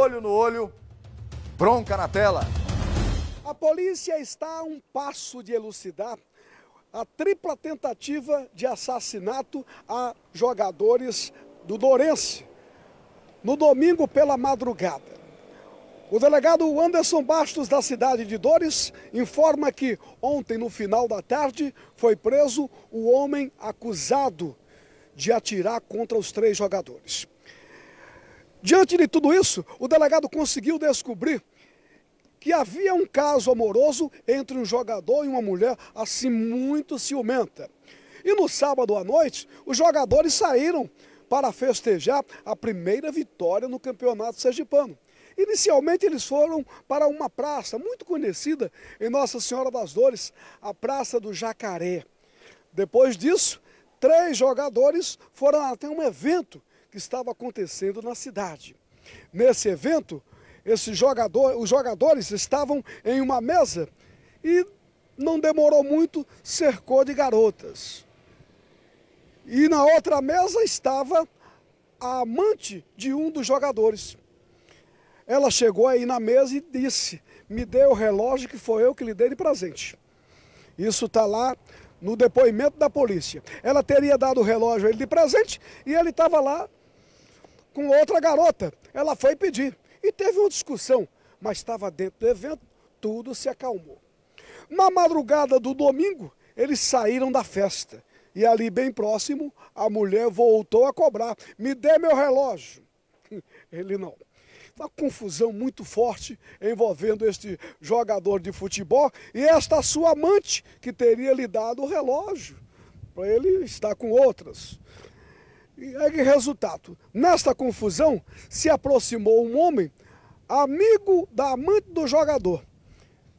olho no olho, bronca na tela. A polícia está a um passo de elucidar a tripla tentativa de assassinato a jogadores do Dourense no domingo pela madrugada. O delegado Anderson Bastos, da cidade de Dores, informa que ontem, no final da tarde, foi preso o homem acusado de atirar contra os três jogadores. Diante de tudo isso, o delegado conseguiu descobrir que havia um caso amoroso entre um jogador e uma mulher assim muito ciumenta. E no sábado à noite, os jogadores saíram para festejar a primeira vitória no campeonato sergipano. Inicialmente eles foram para uma praça muito conhecida em Nossa Senhora das Dores, a Praça do Jacaré. Depois disso, três jogadores foram até um evento que estava acontecendo na cidade. Nesse evento, esse jogador, os jogadores estavam em uma mesa e não demorou muito, cercou de garotas. E na outra mesa estava a amante de um dos jogadores. Ela chegou aí na mesa e disse: Me dê o relógio que foi eu que lhe dei de presente. Isso está lá no depoimento da polícia. Ela teria dado o relógio a ele de presente e ele estava lá com outra garota. Ela foi pedir e teve uma discussão, mas estava dentro do evento, tudo se acalmou. Na madrugada do domingo, eles saíram da festa e ali bem próximo, a mulher voltou a cobrar: "Me dê meu relógio". Ele não. Uma confusão muito forte envolvendo este jogador de futebol e esta sua amante que teria lhe dado o relógio para ele estar com outras e Aí, resultado: nesta confusão se aproximou um homem, amigo da amante do jogador,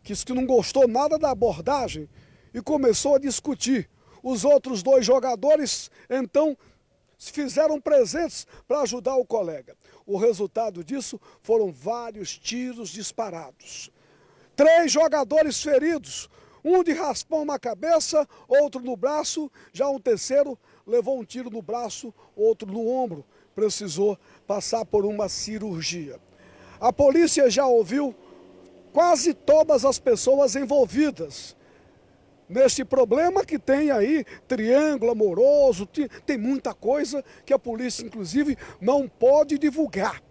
que que não gostou nada da abordagem e começou a discutir. Os outros dois jogadores então se fizeram presentes para ajudar o colega. O resultado disso foram vários tiros disparados. Três jogadores feridos, um de raspão na cabeça, outro no braço, já um terceiro levou um tiro no braço, outro no ombro, precisou passar por uma cirurgia. A polícia já ouviu quase todas as pessoas envolvidas neste problema que tem aí, triângulo amoroso, tem muita coisa que a polícia, inclusive, não pode divulgar.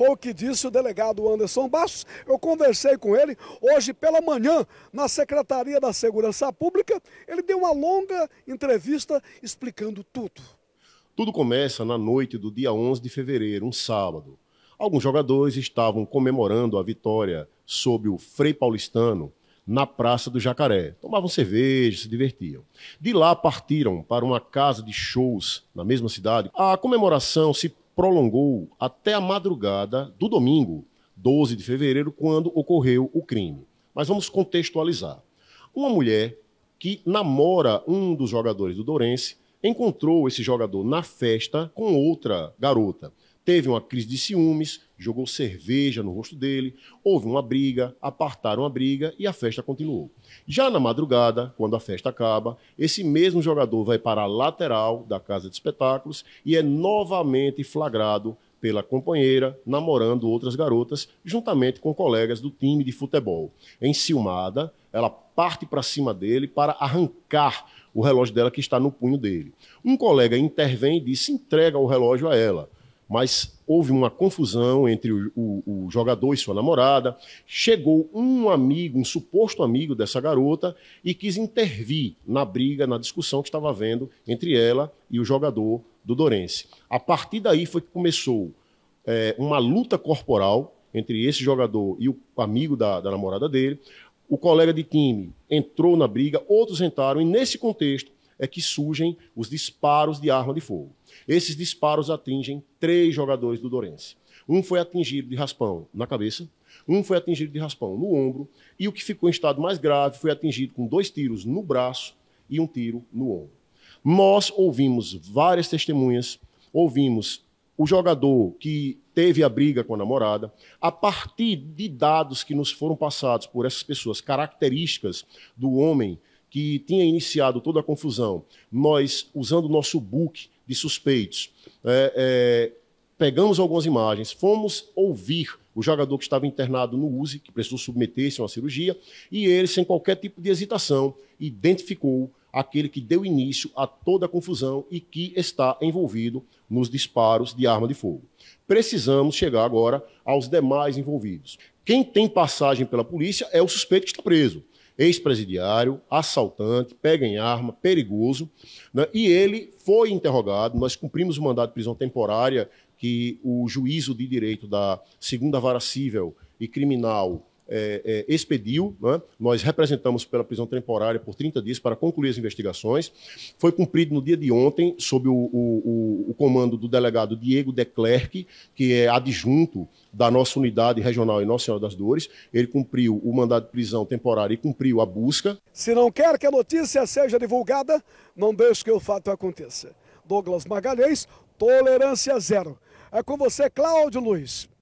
Foi o que disse o delegado Anderson Bastos. Eu conversei com ele hoje pela manhã na Secretaria da Segurança Pública. Ele deu uma longa entrevista explicando tudo. Tudo começa na noite do dia 11 de fevereiro, um sábado. Alguns jogadores estavam comemorando a vitória sobre o Frei Paulistano na Praça do Jacaré. Tomavam cerveja, se divertiam. De lá partiram para uma casa de shows na mesma cidade. A comemoração se prolongou até a madrugada do domingo, 12 de fevereiro, quando ocorreu o crime. Mas vamos contextualizar. Uma mulher que namora um dos jogadores do Dourense encontrou esse jogador na festa com outra garota. Teve uma crise de ciúmes, jogou cerveja no rosto dele, houve uma briga, apartaram a briga e a festa continuou. Já na madrugada, quando a festa acaba, esse mesmo jogador vai para a lateral da casa de espetáculos e é novamente flagrado pela companheira namorando outras garotas, juntamente com colegas do time de futebol. Enciumada, ela parte para cima dele para arrancar o relógio dela que está no punho dele. Um colega intervém e diz: entrega o relógio a ela mas houve uma confusão entre o, o, o, jogador e sua namorada. Chegou um amigo, um suposto amigo dessa garota, e quis intervir na briga, na discussão que estava havendo entre ela e o jogador do Dorense. A partir daí foi que começou é, uma luta corporal entre esse jogador e o amigo da, da namorada dele. O colega de time entrou na briga, outros entraram, e nesse contexto é que surgem os disparos de arma de fogo. Esses disparos atingem três jogadores do Dorense. Um foi atingido de raspão na cabeça, um foi atingido de raspão no ombro, e o que ficou em estado mais grave foi atingido com dois tiros no braço e um tiro no ombro. Nós ouvimos várias testemunhas, ouvimos o jogador que teve a briga com a namorada, a partir de dados que nos foram passados por essas pessoas, características do homem que tinha iniciado toda a confusão, nós, usando o nosso book de suspeitos, é, é, pegamos algumas imagens, fomos ouvir o jogador que estava internado no UZI, que precisou submeter-se a uma cirurgia, e ele, sem qualquer tipo de hesitação, identificou aquele que deu início a toda a confusão e que está envolvido nos disparos de arma de fogo. Precisamos chegar agora aos demais envolvidos. Quem tem passagem pela polícia é o suspeito que está preso ex-presidiário, assaltante, pega em arma, perigoso. Né? E ele foi interrogado. Nós cumprimos o mandado de prisão temporária que o juízo de direito da segunda vara civil e criminal é, é, expediu. Né? Nós representamos pela prisão temporária por 30 dias para concluir as investigações. Foi cumprido no dia de ontem, sob o, o, o comando do delegado Diego Declerc, que é adjunto da nossa unidade regional em Nossa Senhora das Dores. Ele cumpriu o mandado de prisão temporária e cumpriu a busca. Se não quer que a notícia seja divulgada, não deixe que o fato aconteça. Douglas Magalhães, tolerância zero. É com você, Cláudio Luiz.